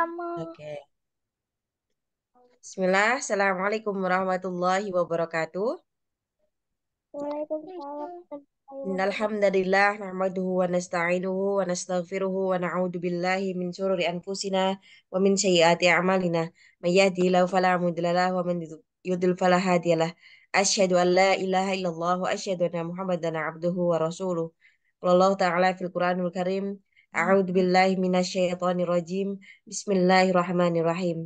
sama-sama. Oke. Okay. Bismillah. Assalamualaikum warahmatullahi wabarakatuh. Waalaikumsalam. Alhamdulillah. Nahmaduhu wa nasta'inuhu wa nasta'firuhu wa na'udu billahi min syururi anfusina wa min syai'ati amalina. Mayyadi lau falamudlalah wa min yudil falahadiyalah. Asyhadu an la ilaha illallah wa asyhadu anna Muhammadan abduhu wa rasuluh. Allah Ta'ala fil Quranul Karim. A'udzu billahi minasyaitonir rajim. Bismillahirrahmanirrahim.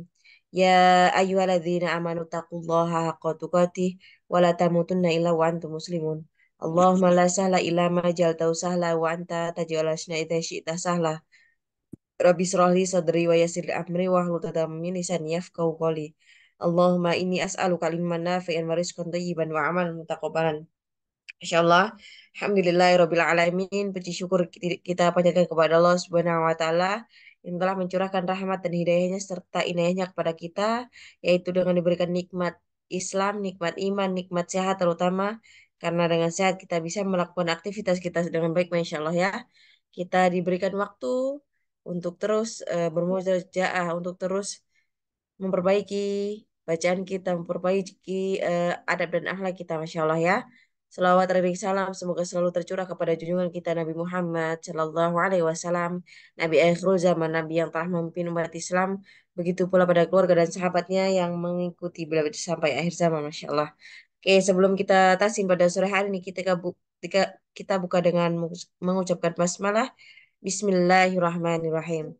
Ya ayyuhalladzina amanu taqullaha haqqa tuqatih wa la tamutunna illa wa antum muslimun. Allahumma la sahla illa ma jaltahu sahla wa anta taj'al hasana idza syi'ta sahla. Rabbi israhli sadri wa yassir amri wa hlul 'uqdatam min lisani yafqahu qawli. Allahumma inni as'aluka ilman nafi'an wa rizqan thayyiban wa amalan mutaqabbalan. Insyaallah Alhamdulillahirrabbilalamin. Puji syukur kita panjatkan kepada Allah Subhanahu wa Ta'ala yang telah mencurahkan rahmat dan hidayahnya serta inayahnya kepada kita, yaitu dengan diberikan nikmat Islam, nikmat iman, nikmat sehat terutama, karena dengan sehat kita bisa melakukan aktivitas kita dengan baik, Masya Allah ya. Kita diberikan waktu untuk terus uh, eh, bermujaah, untuk terus memperbaiki bacaan kita, memperbaiki uh, adab dan akhlak kita, Masya Allah ya. Selawat dan salam semoga selalu tercurah kepada junjungan kita Nabi Muhammad Shallallahu Alaihi Wasallam, Nabi akhirul zaman, Nabi yang telah memimpin umat Islam, begitu pula pada keluarga dan sahabatnya yang mengikuti beliau sampai akhir zaman, masya Allah. Oke, sebelum kita tasim pada sore hari ini kita buka, kita buka dengan mengucapkan basmalah. Bismillahirrahmanirrahim.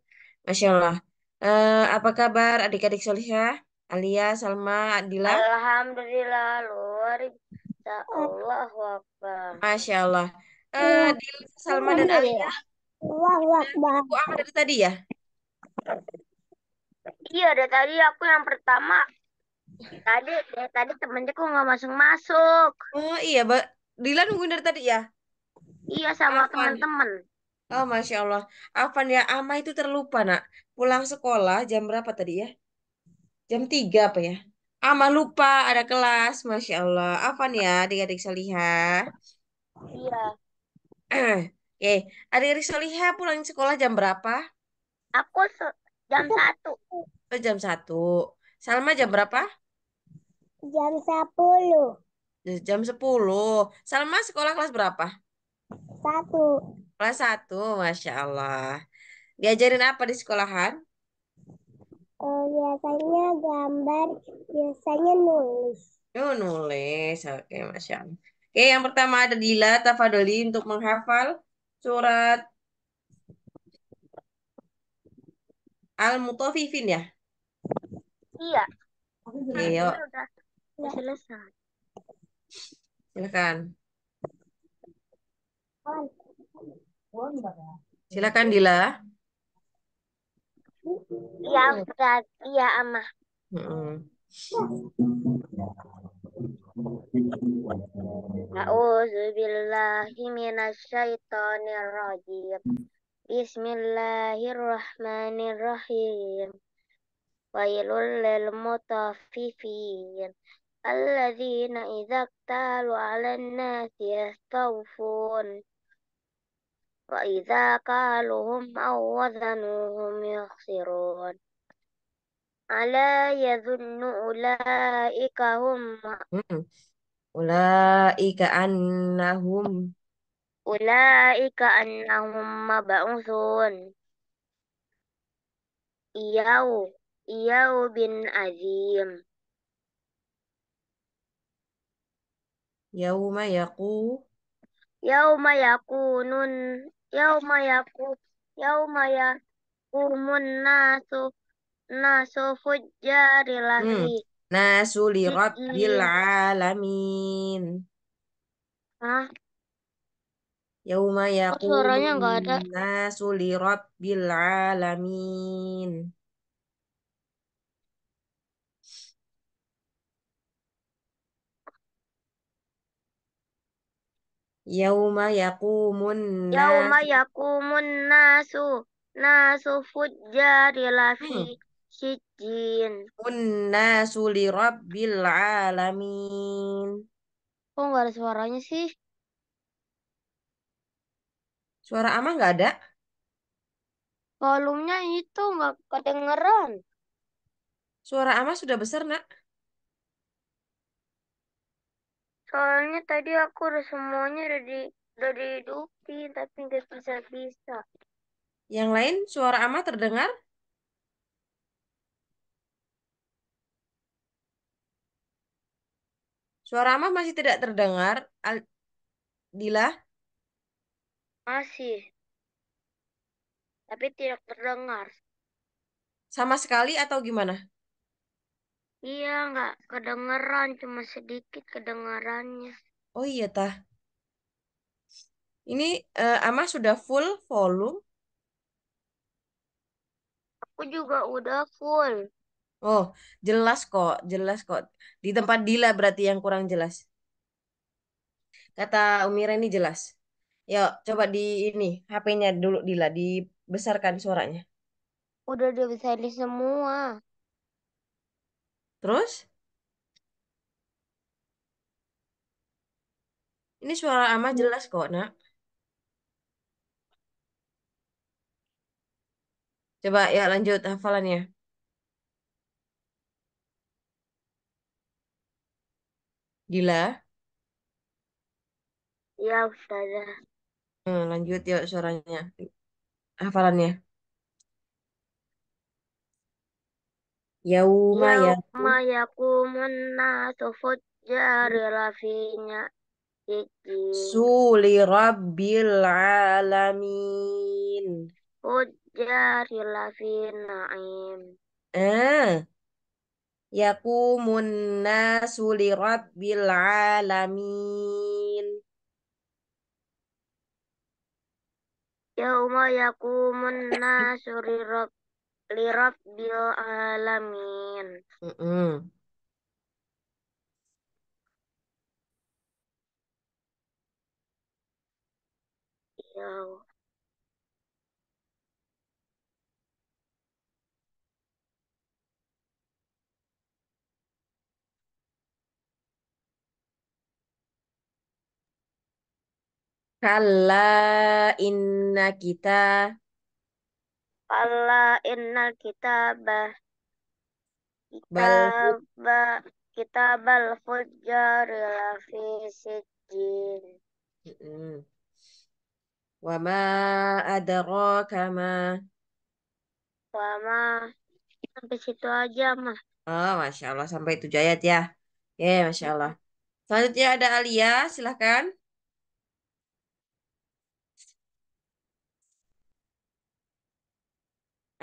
Masya Allah. Uh, apa kabar adik-adik Solihah? Alia, Salma, Adila? Alhamdulillah, luar Oh. Masya Allah wabah. Eh, Masya Allah. Uh, di Salma dan Alia. Allah Aku Bu Ahmad dari tadi ya? Iya, dari tadi aku yang pertama. Tadi dari tadi temennya kok nggak masuk-masuk. Oh iya, Mbak. Dila nungguin dari tadi ya? Iya, sama teman-teman. Oh, Masya Allah. Afan ya, Ama itu terlupa, nak. Pulang sekolah jam berapa tadi ya? Jam 3 apa ya? Ama lupa ada kelas, masya Allah. Afan ya, adik-adik Saliha. Iya. Oke, adik-adik Saliha pulang sekolah jam berapa? Aku jam satu. Oh, jam satu. Salma jam berapa? Jam sepuluh. Jam sepuluh. Salma sekolah kelas berapa? Satu. Kelas satu, masya Allah. Diajarin apa di sekolahan? Uh, biasanya gambar, biasanya nulis. Oh, nulis. Oke, okay, Masya Allah. Oke, okay, yang pertama ada Dila Tafadoli untuk menghafal surat Al-Mutafifin ya? Iya. Ayo. Nah, udah selesai. Silakan. Silakan Dila. Iya, iya, ama. A'udzu billahi minasyaitonir rajim. Bismillahirrahmanirrahim. Wailul lil mutaffifin. Alladzina idza 'alan nasi yastawfun. وإذا قالوهم أو وزنوهم يخسرون ألا يظن أولئك هم أولئك أنهم أولئك أنهم مبعوثون يوم بن عظيم يوم يقوم yauma yakunun yauma yaku yauma yakumun nasu nasu fujjari lahi hmm. nasu li rabbil alamin Hah? Yauma yakunun nasu li rabbil alamin Yauma yakumun Yauma yakumun nasu nasu fujjari lafi hmm. sijin Unnasu li rabbil alamin. Kok nggak ada suaranya sih? Suara Ama nggak ada? Volumenya itu nggak kedengeran. Suara Ama sudah besar, Nak. Soalnya tadi aku udah semuanya udah di udah dihidupin tapi nggak bisa bisa. Yang lain suara ama terdengar? Suara ama masih tidak terdengar, Al Dila? Masih. Tapi tidak terdengar. Sama sekali atau gimana? Iya, nggak kedengeran, cuma sedikit kedengarannya. Oh iya, tah. Ini eh, Ama sudah full volume? Aku juga udah full. Oh, jelas kok, jelas kok. Di tempat Dila berarti yang kurang jelas. Kata Umira ini jelas. Yuk, coba di ini, HP-nya dulu Dila, dibesarkan suaranya. Udah dibesarin semua. Terus? Ini suara ama jelas kok, Nak. Coba ya lanjut hafalannya. Gila. Ya, Ustazah. Hmm, lanjut yuk suaranya. Hafalannya. Yauma yakum. Yauma yakumun nasu fujjari rafinya. Suli rabbil alamin. Fujjari lafin im. Eh. Yakumun nasu li rabbil alamin. Yauma yakumun nasu li rabbil lirabbil alamin. Mm -mm. Kalla inna kita Pala innal kita bah kita bah lafi sijjin. Mm -hmm. Wa ada adraka ma wama ma sampai situ aja mah. Oh, Masya Allah. Sampai itu jayat ya. Ya, yeah, Masya Allah. Selanjutnya ada Alia, silahkan.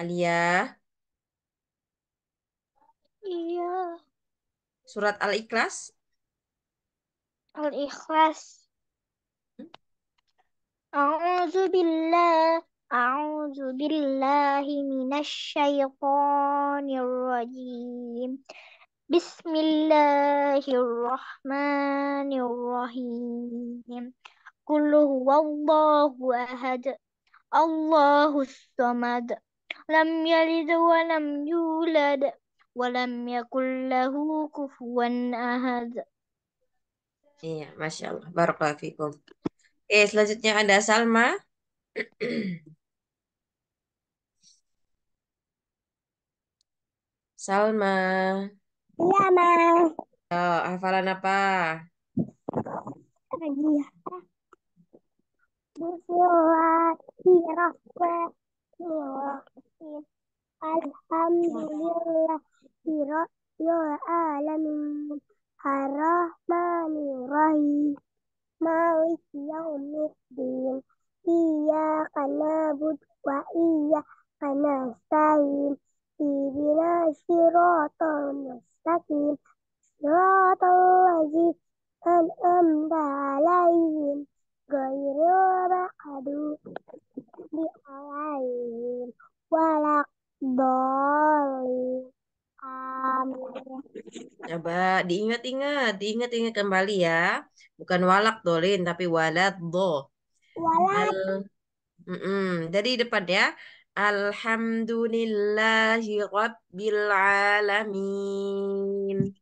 Alia? Iya. Surat Al-Ikhlas? Al-Ikhlas. Hmm? A'udzu billah, a'udzu billahi minasy rajim. Bismillahirrahmanirrahim. Qul huwallahu ahad. Allahus samad lam يلد ولم lam yulad يكن له كفوا أحد Iya, Masya Allah. Barakallahu fikum. Oke, selanjutnya ada Salma. Salma. Iya, Ma. Oh, hafalan apa? Iya. Bismillahirrahmanirrahim. Alhamdulillahirrahmanirrahim Ar-Rahmanirrahim Malik yaumiddin iya nabud wa iya nasta'in Ibina syiratal mustaqim Syiratal wajib An'amda alaihim Gairil ba'adu Bi alaihim walak doli Coba diingat-ingat, diingat-ingat kembali ya. Bukan walak dolin, tapi walat do. Walat. mm -mm. Jadi depan ya. Alhamdulillahi Rabbil Alamin.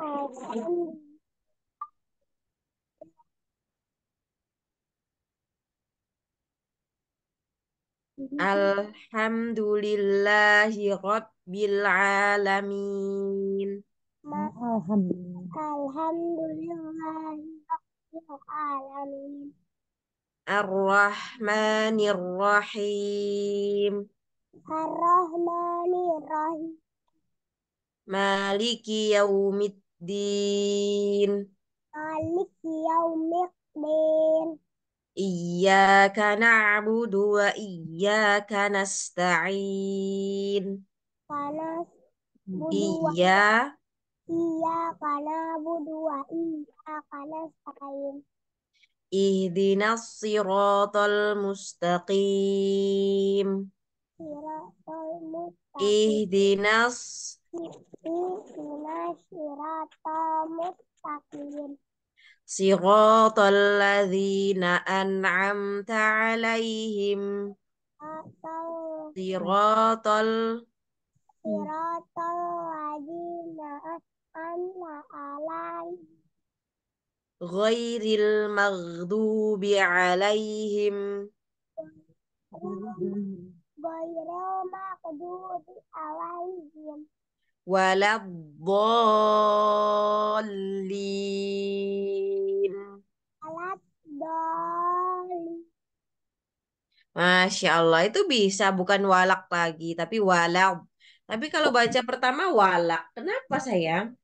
Alhamdulillah. Alhamdulillahi Rabbil Alamin. Alhamdulillahi Rabbil Alamin. Ar-Rahmanir Rahim. Ar-Rahmanir Rahim. Maliki Yaumiddin. Maliki Yaumiddin. Iyyaka na'budu wa iyyaka nasta'in. Kana Iya. Iya karena budu wa iya karena nasta'in. Ihdinas siratal mustaqim. Siratal mustaqim. Ihdinas. Ihdinas siratal mustaqim. صراط الذين أنعمت عليهم صراط ال صراط الذين أنعمت عليهم غير المغضوب عليهم غير المغضوب عليهم Walabdolin. Walabdolin. Masya Allah, itu bisa bukan walak lagi, tapi walak. Tapi kalau baca pertama walak, kenapa sayang?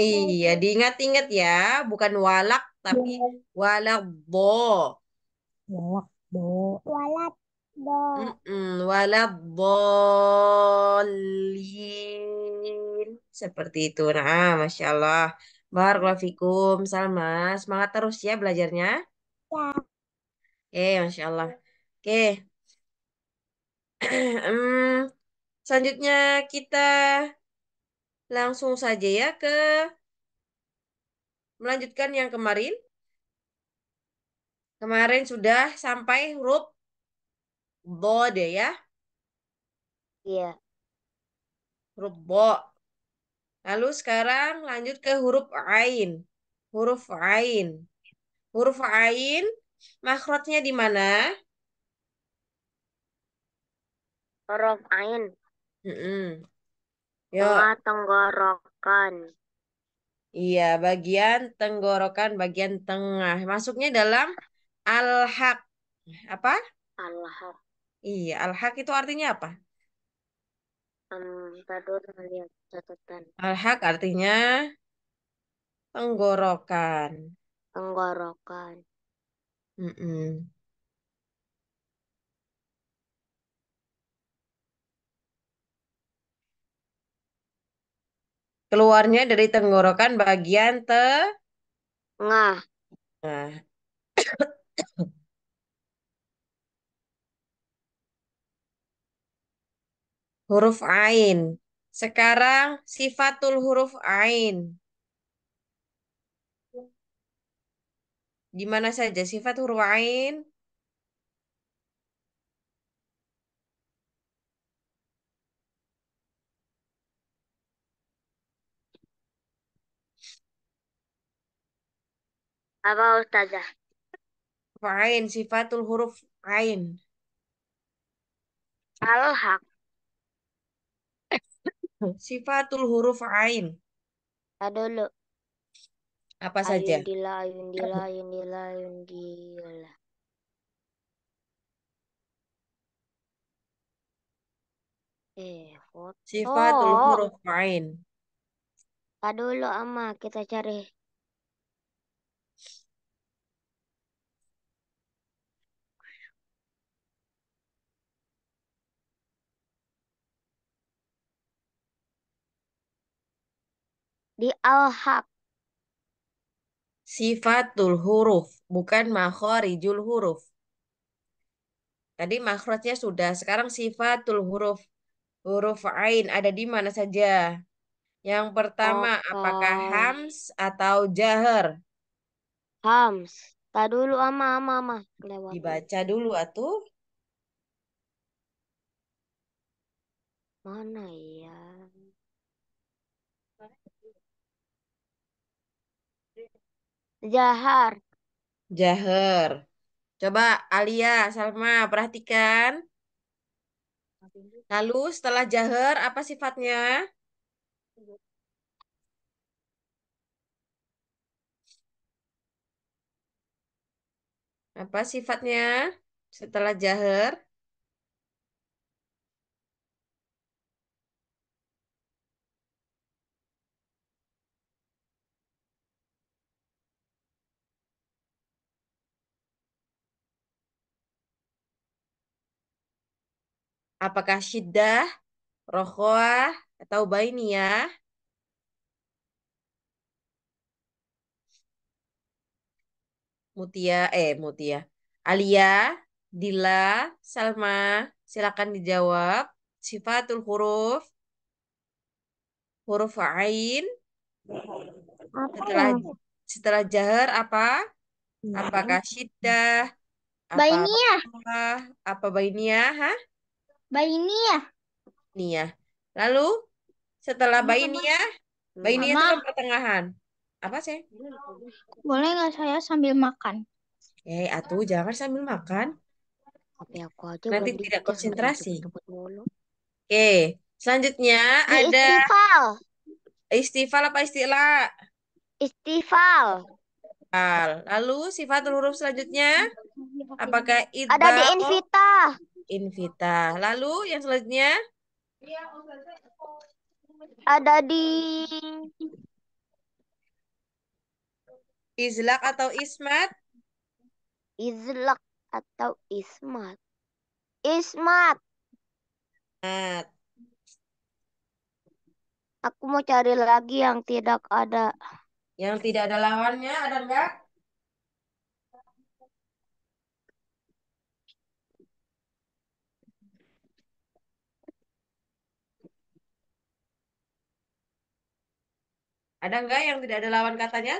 Iya, diingat-ingat ya, bukan walak, tapi iya. walak bo. Walak bo. Walak mm Seperti itu. Nah, Masya Allah. Barakulahikum. Salma. Semangat terus ya belajarnya. Ya. Oke, Masya Allah. Oke. Okay. Hmm, selanjutnya kita langsung saja ya ke melanjutkan yang kemarin. Kemarin sudah sampai huruf Bo deh ya. Iya. Huruf Lalu sekarang lanjut ke huruf ain. Huruf ain. Huruf ain makhrajnya di mana? Huruf ain. Mm -mm. tenggorokan. Iya, bagian tenggorokan, bagian tengah. Masuknya dalam al Apa? al Iya, al-haq itu artinya apa? Alhak Al-haq artinya tenggorokan. Tenggorokan. Mm-mm. Keluarnya dari tenggorokan bagian tengah. Nah. huruf ain. Sekarang sifatul huruf ain. Di mana saja sifat huruf ain? Apa Ustazah? ain, sifatul huruf ain. Al-haq. Sifatul huruf ain. Ada dulu. Apa ayun saja? Dila, ayun dila, ayun dila, ayun dila. Eh, foto. Sifatul huruf ain. Nah, lo eh, oh. nah, ama kita cari di al-haq. Sifatul huruf, bukan makhorijul huruf. Tadi makhrajnya sudah, sekarang sifatul huruf. Huruf ain ada di mana saja? Yang pertama, okay. apakah hams atau jahar? Hams. Tak dulu ama ama ama. Lewat. Dibaca dulu atuh. Mana ya? Jahar. Jahar. Coba Alia, Salma, perhatikan. Lalu setelah jahar, apa sifatnya? Apa sifatnya setelah jahar? Apakah syiddah, rokhoah, atau bainiyah? Mutia, eh Mutia. Alia, Dila, Salma, silakan dijawab. Sifatul huruf, huruf ain. Setelah setelah jahar apa? Iya. Apakah syiddah? Apa bainiyah? Apa, apa bainiyah? Hah? ini ya ini ya Lalu setelah ini ya bayi bayi ini itu ya pertengahan. Apa sih? Boleh nggak saya sambil makan? Eh, atuh jangan sambil makan. Tapi aku aja Nanti tidak konsentrasi. Oke, selanjutnya Di ada istifal. Istifal apa istilah? Istifal. Lalu sifat huruf selanjutnya apakah Ada di invita. Invita. Lalu yang selanjutnya? Iya, ada di Izlak atau Ismat? Izlak atau Ismat? Ismat. Ismat. Aku mau cari lagi yang tidak ada. Yang tidak ada lawannya ada enggak? Ada enggak yang tidak ada lawan katanya?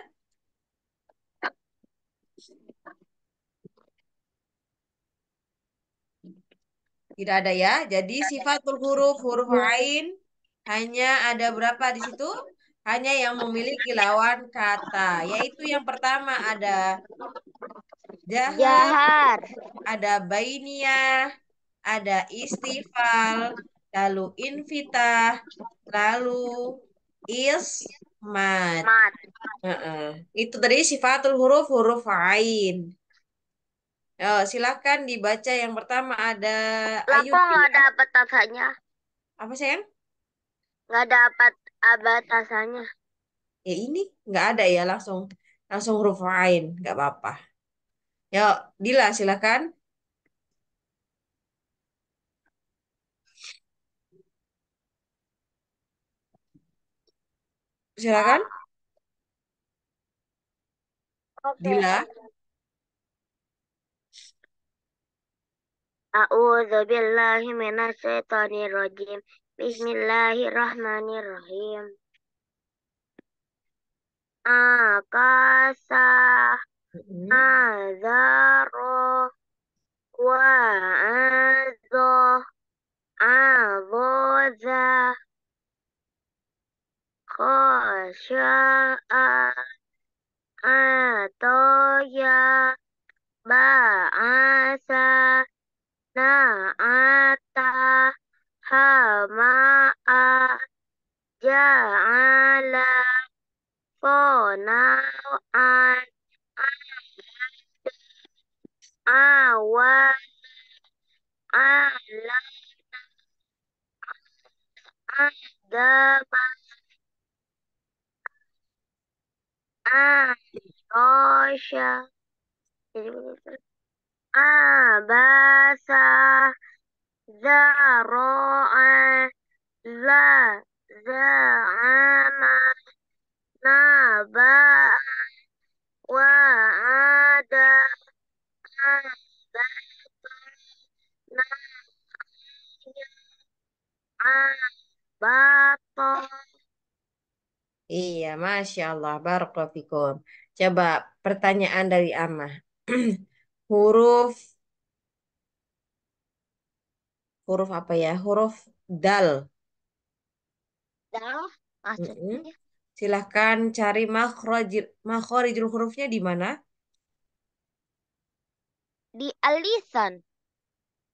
Tidak ada ya. Jadi sifat huruf, huruf lain iya. hanya ada berapa di situ? Hanya yang memiliki lawan kata, yaitu yang pertama ada jahar, jahar. ada bainiyah, ada istifal, lalu invita, lalu is Mat. Mat. Uh -uh. Itu tadi sifatul huruf huruf ain. Oh, ya, silahkan dibaca yang pertama ada Ayu. nggak ada batasannya? Apa sih? Nggak dapat batasannya. Ya ini nggak ada ya langsung langsung huruf ain nggak apa-apa. Yuk, ya, Dila silakan. Silakan. bila, Dila. A'udzu billahi minasyaitonir rajim. Bismillahirrahmanirrahim. Akasa mm-hmm. azaro wa azo azoza Khosya'a atoya ba'asa na'ata hama'a ja'ala fona'an awan ala ada Arsya. Jadi benar. Abasa zara'a za za'ama naba'a wa'ada abata na'anya abata Iya, Masya Allah. Barakulahikum. Coba pertanyaan dari Amah. huruf huruf apa ya? Huruf dal. Dal maksudnya. Silahkan cari makhraj makharijul hurufnya di mana? Di alisan.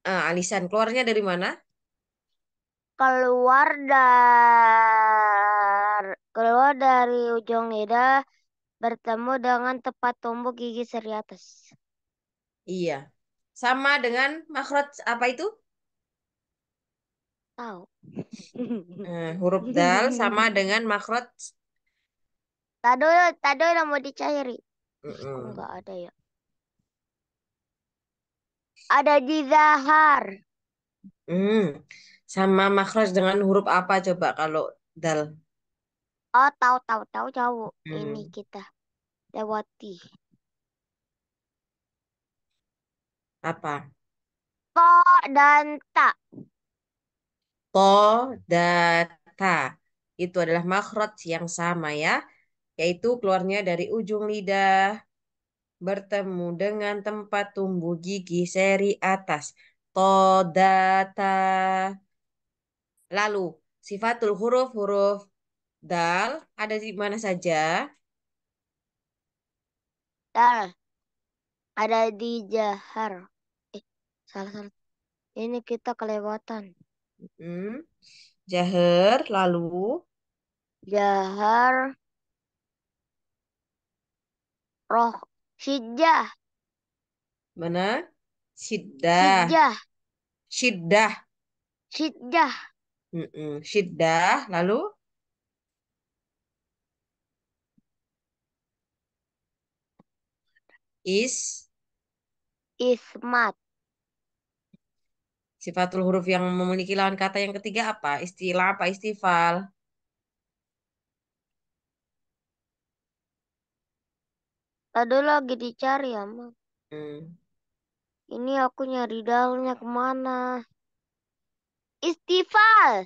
Ah, alisan. Keluarnya dari mana? Keluar dari keluar dari ujung lidah bertemu dengan tepat tumbuh gigi seri atas. Iya. Sama dengan makhraj apa itu? Tahu. Nah, eh, huruf dal sama dengan makhraj tadul tadul yang mau dicairi. Mm -mm. Enggak ada ya. Ada di zahar. Hmm. Sama makhraj dengan huruf apa coba kalau dal? Oh, tahu tahu tahu tahu. Hmm. Ini kita lewati. Apa? Po dan ta. Po dan ta. Itu adalah makhraj yang sama ya, yaitu keluarnya dari ujung lidah bertemu dengan tempat tumbuh gigi seri atas. to ta Lalu, sifatul huruf-huruf Dal ada di mana saja? Dal ada di Jahar. Eh, salah salah. Ini kita kelewatan. Hmm. Jahar lalu Jahar roh sidah. Mana? Sidah. Sidah. Sidah. Sidjah. Mm -mm. Sidah lalu Is Ismat. Sifatul huruf yang memiliki lawan kata yang ketiga apa? Istilah apa istifal? Tadi lagi dicari ya, Ma. Hmm. Ini aku nyari dalnya kemana. Istifal.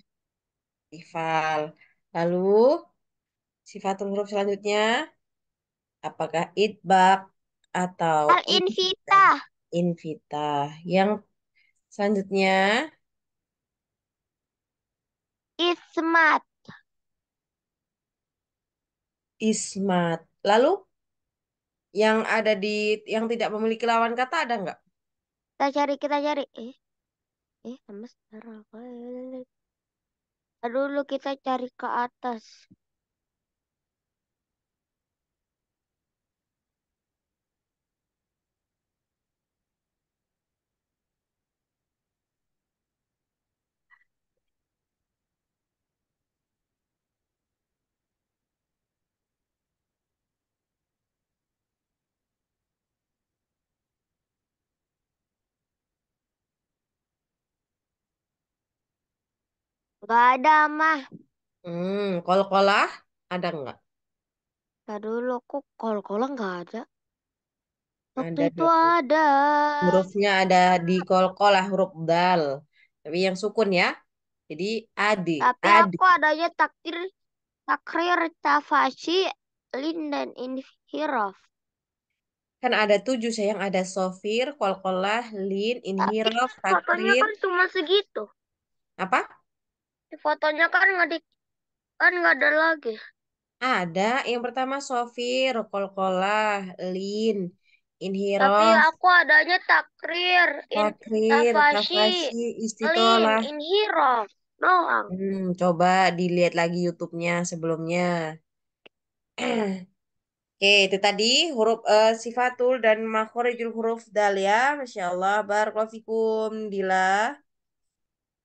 Istifal. Lalu, sifatul huruf selanjutnya. Apakah idbab? atau Al Invita. Invita. Yang selanjutnya Ismat. Ismat. Lalu yang ada di yang tidak memiliki lawan kata ada nggak? Kita cari, kita cari. Eh, eh, aduh Dulu kita cari ke atas. Nggak ada, mah. Hmm, kol-kolah ada nggak? Nggak dulu, kok kol-kolah nggak ada. Waktu ada itu ada. Hurufnya ada di kol-kolah, huruf dal. Tapi yang sukun ya. Jadi adi. Tapi adi. aku adanya takdir, takrir, tafasi, lin, dan inhirof. Kan ada tujuh sayang, ada sofir, kol-kolah, lin, inhirof, Tapi kan takrir. Tapi kan cuma segitu. Apa? Di fotonya kan nggak di kan nggak ada lagi. Ada. Yang pertama Sofi, Rokolkola, Lin, Inhiro Tapi aku adanya Takrir, Takrir, Tafashi, Tafashi, Istiqolah. Lin, doang. Hmm, coba dilihat lagi YouTube-nya sebelumnya. Oke, itu tadi huruf uh, sifatul dan makhorijul huruf dal ya. Masya Allah, barakallahu fikum, Dila.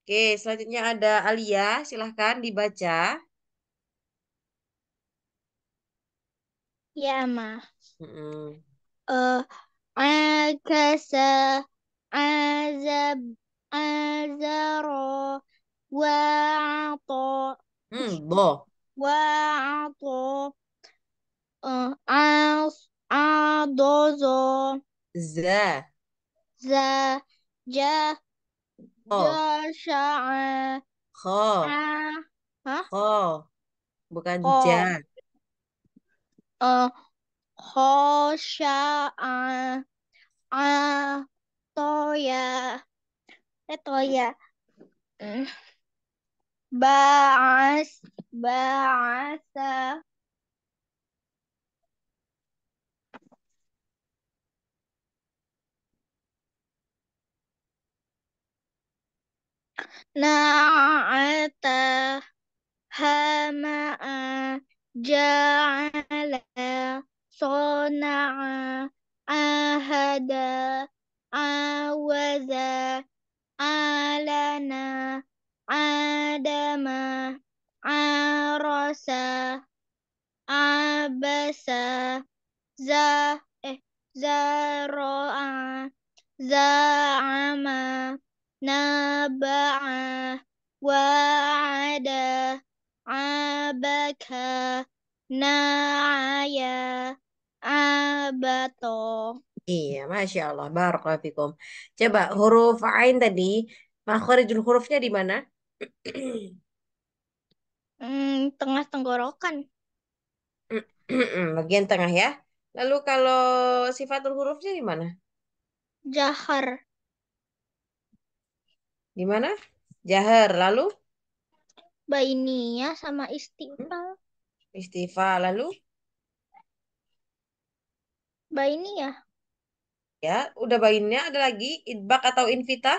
Oke, selanjutnya ada Alia. Silahkan dibaca. Ya, Ma. Mm -hmm. Uh, Akasa azab azaro ato. Hmm, Wa ato. Uh, eh, as adozo. Za. Za. Jah Ko. Jasa'a. Ko. Hah? Ko. Bukan Ko. ja. Uh, khosya'a. A. Toya. Eh, ah, toya. Eh. Ba'as. Ba'asa. نعتها مع جعل صنع عهد عوز علنا عدم عرس عبس زرع زعم naba'a wa'ada abaka na'aya abato. Iya, Masya Allah. Barakallahu Coba huruf Ain tadi, makhorijul hurufnya di mana? Hmm, tengah tenggorokan. Bagian tengah ya. Lalu kalau sifatul hurufnya di mana? Jahar di mana Jahar, lalu? bainia sama istighfar. Istighfar, lalu? bainia Ya, udah bainia ada lagi idbak atau Invita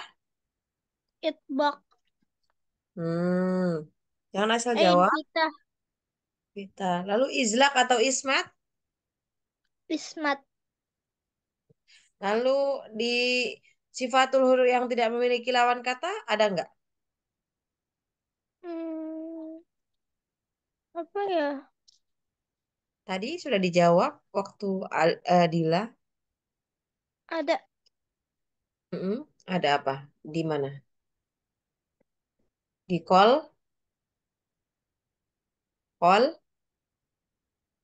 Idbak. Hmm. yang asal eh, Invita invita Lalu izlak atau ismat? Ismat. Lalu di sifatul huruf yang tidak memiliki lawan kata ada nggak? Hmm, apa ya? Tadi sudah dijawab waktu Adila. Eh, ada. Mm -mm. Ada apa? Di mana? Di call? Call?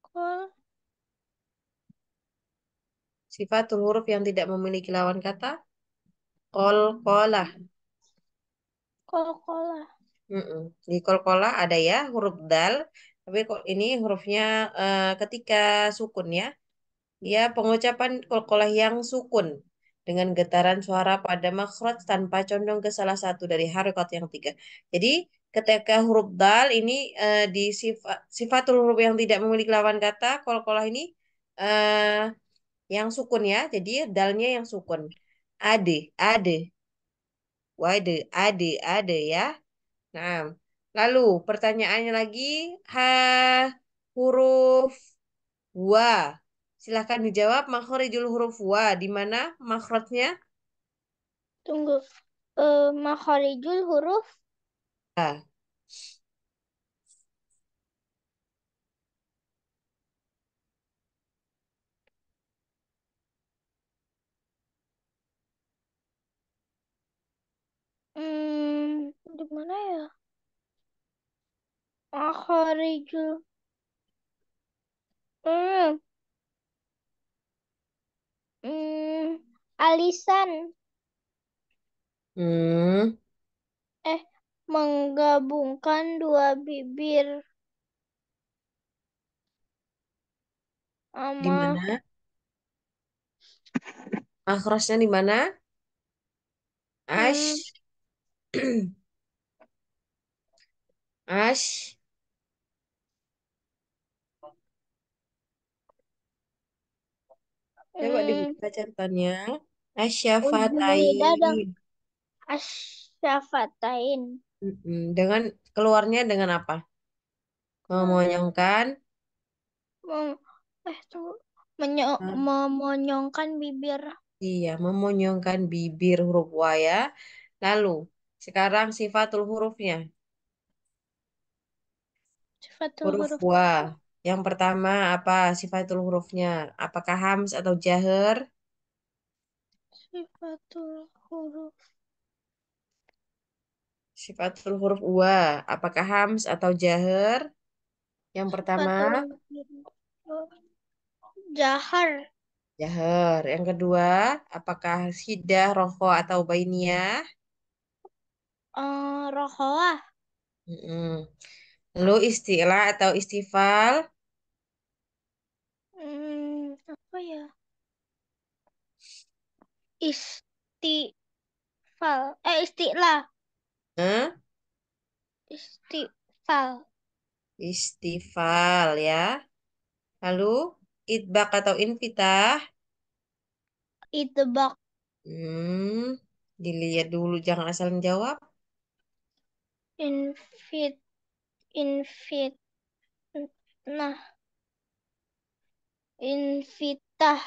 Call. sifat huruf yang tidak memiliki lawan kata? kol-kolah, Mm -mm. Di kol-kolah ada ya huruf dal, tapi kok ini hurufnya uh, ketika sukun ya. ya pengucapan kol-kolah yang sukun dengan getaran suara pada makhraj tanpa condong ke salah satu dari harokat yang tiga. Jadi ketika huruf dal ini uh, di sifat sifatul huruf yang tidak memiliki lawan kata kol-kolah ini uh, yang sukun ya. Jadi dalnya yang sukun. Ade, Ade, wade, Ade, Ade ya. Nah, lalu pertanyaannya lagi, ha, huruf wa. Silahkan dijawab makhorijul huruf wa. Di mana makhrajnya? Tunggu. Uh, makhorijul huruf? Ah. Hmm, di mana ya? Akharijul. Hmm. Hmm, alisan. Hmm. Eh, menggabungkan dua bibir. Sama. Di mana? Akhrosnya di mana? Ash. Hmm. Ash. Coba eh. dibuka contohnya. Asyafatain. Asyafatain. Dengan keluarnya dengan apa? Hmm. Memonyongkan. Mem eh tuh Menyo hmm. memonyongkan bibir. Iya, memonyongkan bibir huruf Y ya. Lalu sekarang sifatul hurufnya. Sifatul Huruf huruf. wa. Yang pertama apa sifatul hurufnya? Apakah hams atau jahar? Sifatul huruf. Sifatul huruf wa. Apakah hams atau jaher Yang pertama jahar. Jahar. Yang kedua, apakah hidah, rokok, atau bainiyah? eh rohoah. Lalu istilah atau istival, Hmm, apa ya? istival Eh, istilah. Huh? istival Istival, ya. Lalu idbak atau invitah, Itbaq. Hmm, dilihat dulu jangan asal menjawab infit infit nah invitah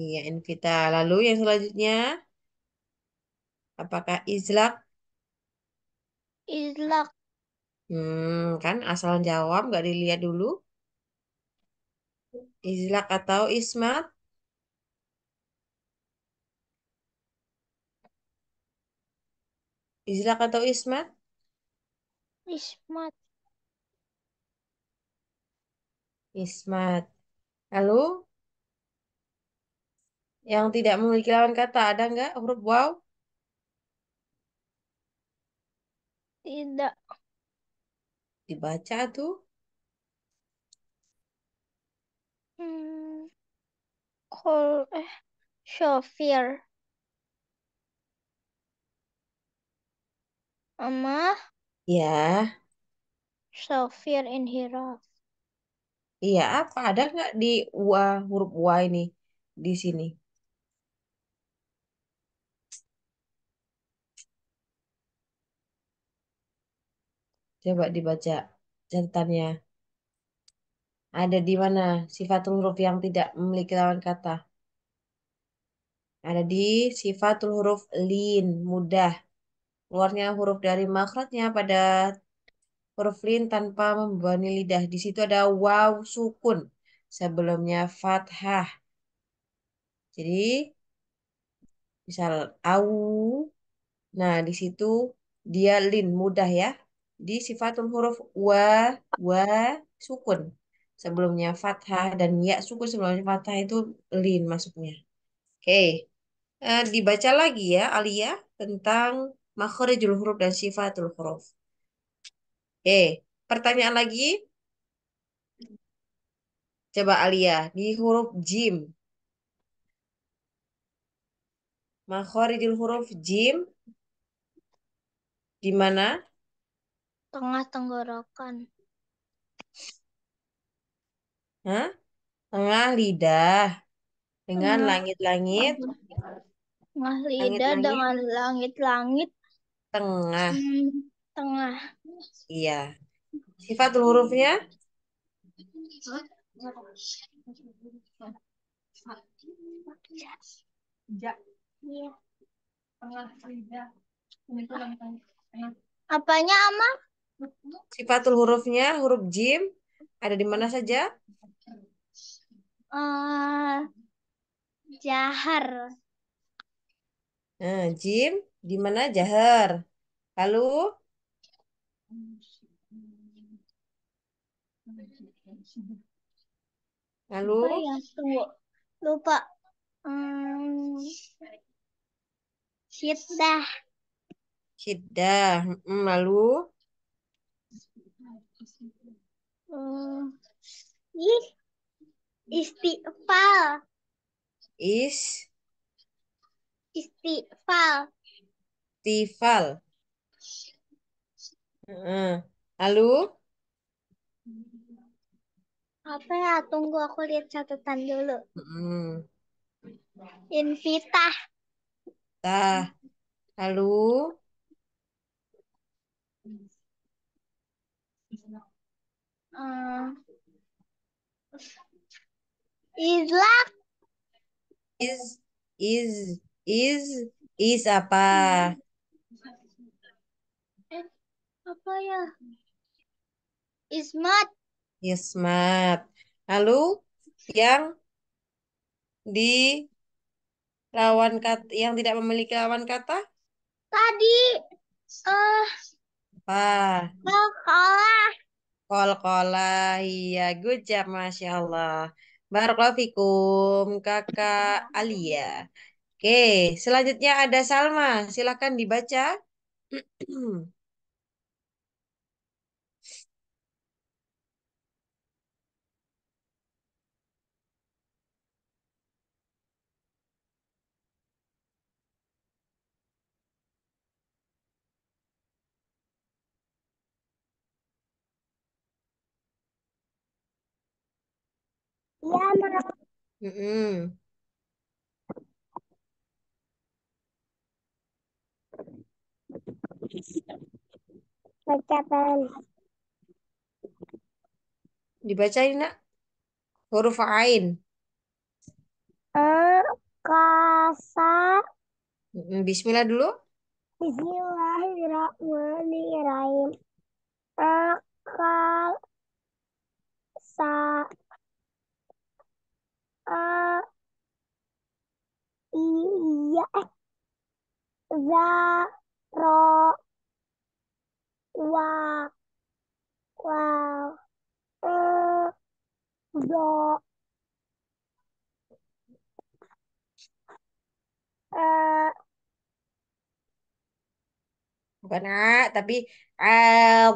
iya invitah lalu yang selanjutnya apakah izlak izlak hmm kan asal jawab nggak dilihat dulu izlak atau ismat izlak atau ismat Ismat. Ismat. Lalu, yang tidak memiliki lawan kata, ada nggak huruf waw? Tidak. Dibaca tuh. Hmm. Kol eh Shofir. Ama Ya, Sofir inhiraf. iya apa ada nggak di wa huruf wa ini di sini? Coba dibaca catatannya. Ada di mana sifat huruf yang tidak memiliki lawan kata? Ada di sifat huruf lin, mudah. Keluarnya huruf dari makhrajnya pada huruf lin tanpa membebani lidah. Di situ ada waw sukun. Sebelumnya fathah. Jadi, misal au. Nah, di situ dia lin mudah ya. Di sifatul huruf wa, wa sukun. Sebelumnya fathah dan ya sukun sebelumnya fathah itu lin masuknya. Oke. Okay. Uh, eh, dibaca lagi ya Alia tentang makhorijul huruf dan sifatul huruf. Oke, pertanyaan lagi. Coba Alia, di huruf jim. Makhorijul huruf jim di mana? Tengah tenggorokan. Hah? Tengah lidah dengan langit-langit. Tengah, tengah lidah langit -langit. dengan langit-langit Tengah. Hmm, tengah. Iya. Sifat hurufnya? Apanya, Ama? Sifat hurufnya, huruf jim, ada di mana saja? Uh, jahar. Nah, jim? di mana Jahar? Halo? Halo? Lupa ya, tunggu. Lupa. Hmm. Syiddah. Syiddah. Hmm. hmm Is Istiqfal. Is istighfar. Festival. Uh, lalu? Apa ya? Tunggu aku lihat catatan dulu. Hmm. Invita. Tah. Lalu? Uh, eh, Islak. Is, is, is, is apa? Hmm eh apa ya ismat ismat lalu yang di lawan kata yang tidak memiliki lawan kata tadi eh uh, apa kolkolah kolkolah iya good job masya Allah Barakallahu kakak Alia Oke, selanjutnya ada Salma. silakan dibaca. Iya, merah. Mm -mm. Bacakan. Dibacain, nak. Huruf Ain. Kasa. Bismillah dulu. Bismillahirrahmanirrahim. Kasa. za ro wa wa e do e bukan a tapi a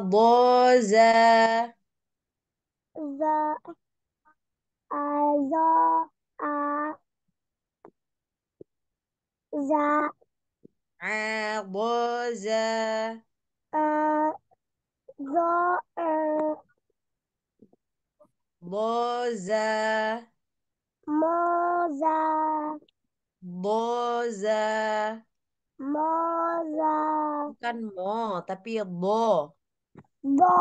bo za za a zo a za Arboza. Uh, the, uh, Boza. Moza. Boza. Moza. Bukan mo, tapi bo. Bo.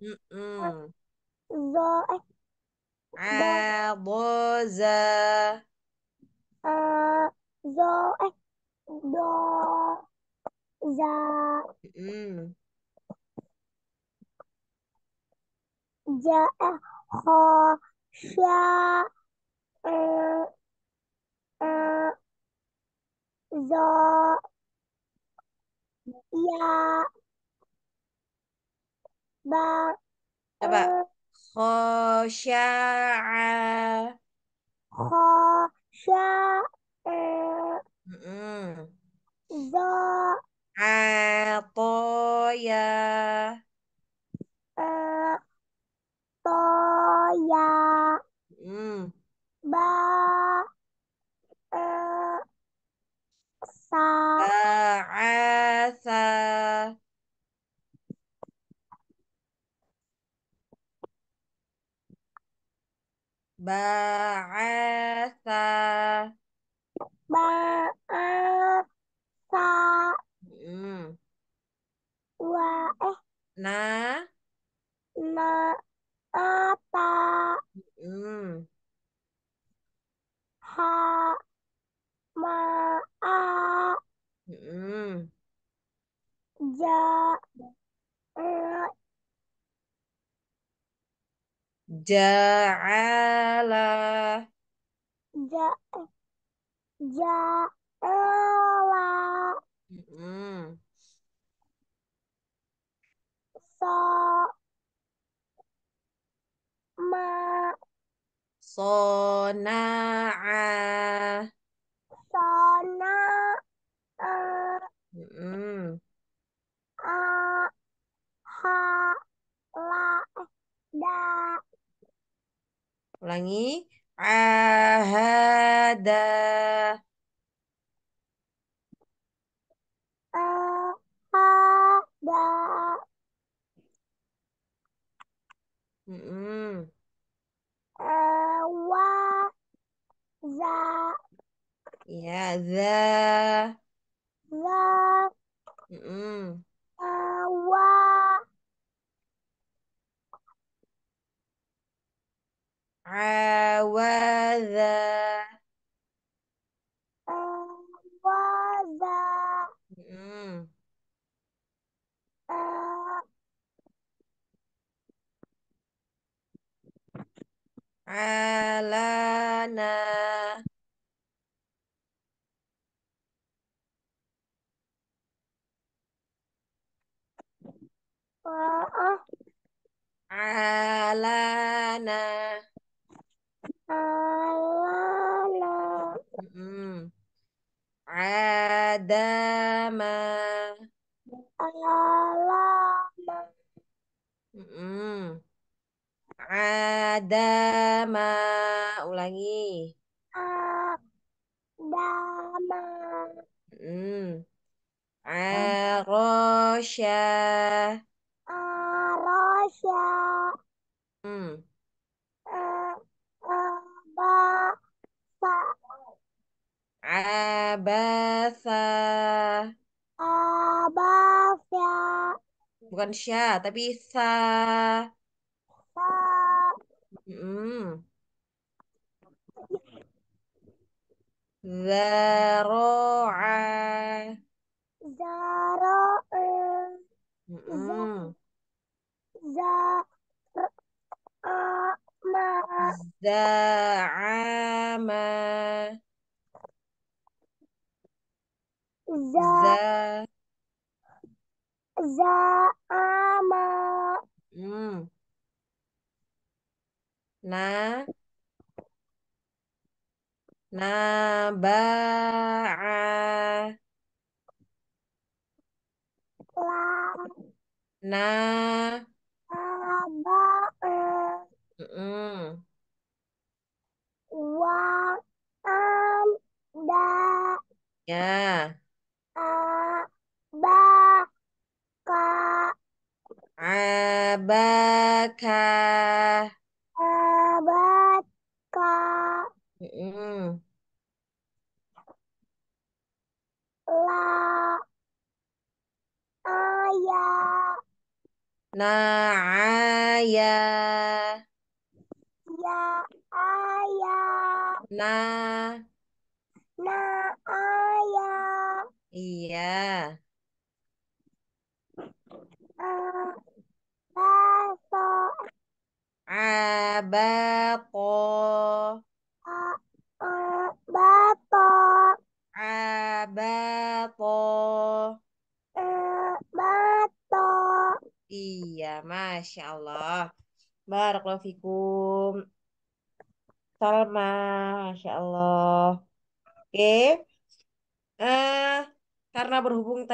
Mm -mm. Zo, eh. zo, eh do za ja eh ho sya eh, eh, ya ba apa ya, khosya'a eh. Mm-mm. Zo. Atoya. Uh, toya. Mm. Ba. Uh, sa. Ba'asa. Ba'asa a sa wa eh na na apa ta ha ma a hmm. ja eh, ja Jaela. Mm-hmm. So ma. Sona. Alama. Alama. Mm -mm. Adama. Ulangi. Adama. Mm. Arosya. Arosya. Mm. Uh, uh, Abasa. Abasa. Bukan sya, tapi sa. Sa. Hmm. Zaro'a. Zaro'a. Mm. Za'ama. Za'ama za zaama hmm. na nabaa na -a. mm -mm.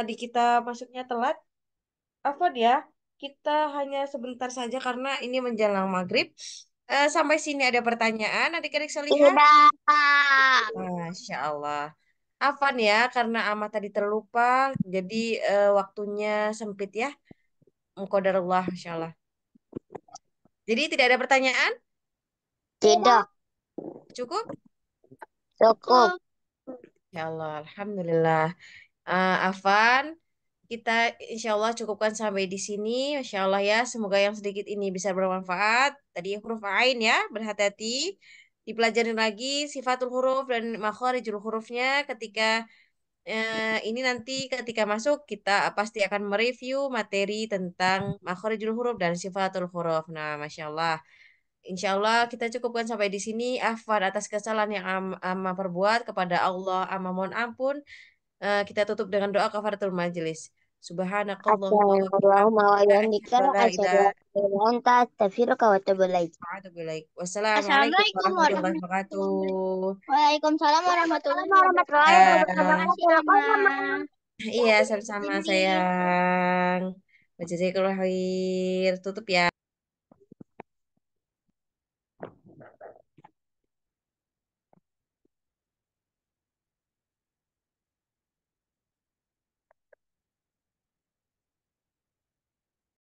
tadi kita masuknya telat, apa ya. dia? kita hanya sebentar saja karena ini menjelang maghrib. Uh, sampai sini ada pertanyaan, nanti adik bisa Tidak. Iya, Masya Allah. Afan ya, karena Ama tadi terlupa, jadi uh, waktunya sempit ya. Mukodarullah, Masya Allah. Jadi tidak ada pertanyaan? Tidak. Cukup? Cukup. Ya Allah, Alhamdulillah uh, Afan. Kita insya Allah cukupkan sampai di sini. Insya Allah ya, semoga yang sedikit ini bisa bermanfaat. Tadi huruf Ain ya, berhati-hati. Dipelajarin lagi sifatul huruf dan makhorijul hurufnya ketika eh, ini nanti ketika masuk kita pasti akan mereview materi tentang makhorijul huruf dan sifatul huruf. Nah, Masya Allah. Insya Allah kita cukupkan sampai di sini. Afan, atas kesalahan yang am, amma perbuat kepada Allah. Amma mohon ampun uh, kita tutup dengan doa kafaratul majelis. Subhanakallahumma wa bihamdika asyhadu an la ilaha illa Wassalamualaikum warahmatullahi wabarakatuh. Waalaikumsalam warahmatullahi wabarakatuh. Iya, sama-sama sayang. Wajazakallahu khair. Tutup ya.